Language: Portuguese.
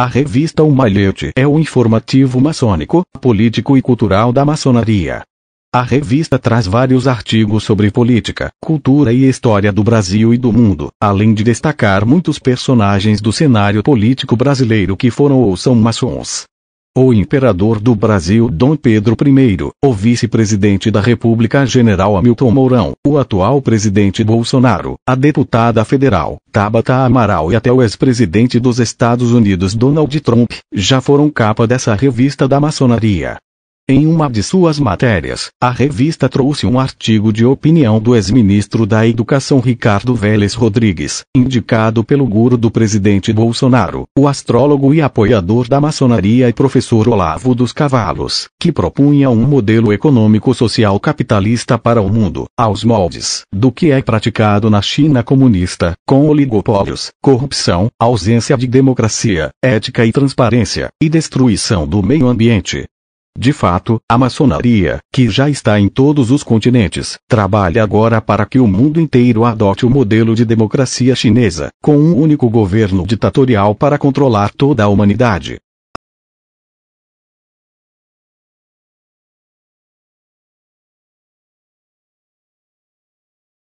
A revista O Malhete é o informativo maçônico, político e cultural da maçonaria. A revista traz vários artigos sobre política, cultura e história do Brasil e do mundo, além de destacar muitos personagens do cenário político brasileiro que foram ou são maçons o imperador do Brasil Dom Pedro I, o vice-presidente da República General Hamilton Mourão, o atual presidente Bolsonaro, a deputada federal Tabata Amaral e até o ex-presidente dos Estados Unidos Donald Trump, já foram capa dessa revista da maçonaria. Em uma de suas matérias, a revista trouxe um artigo de opinião do ex-ministro da Educação Ricardo Vélez Rodrigues, indicado pelo guru do presidente Bolsonaro, o astrólogo e apoiador da maçonaria e professor Olavo dos Cavalos, que propunha um modelo econômico-social capitalista para o mundo, aos moldes do que é praticado na China comunista, com oligopólios, corrupção, ausência de democracia, ética e transparência, e destruição do meio ambiente. De fato, a maçonaria, que já está em todos os continentes, trabalha agora para que o mundo inteiro adote o modelo de democracia chinesa, com um único governo ditatorial para controlar toda a humanidade.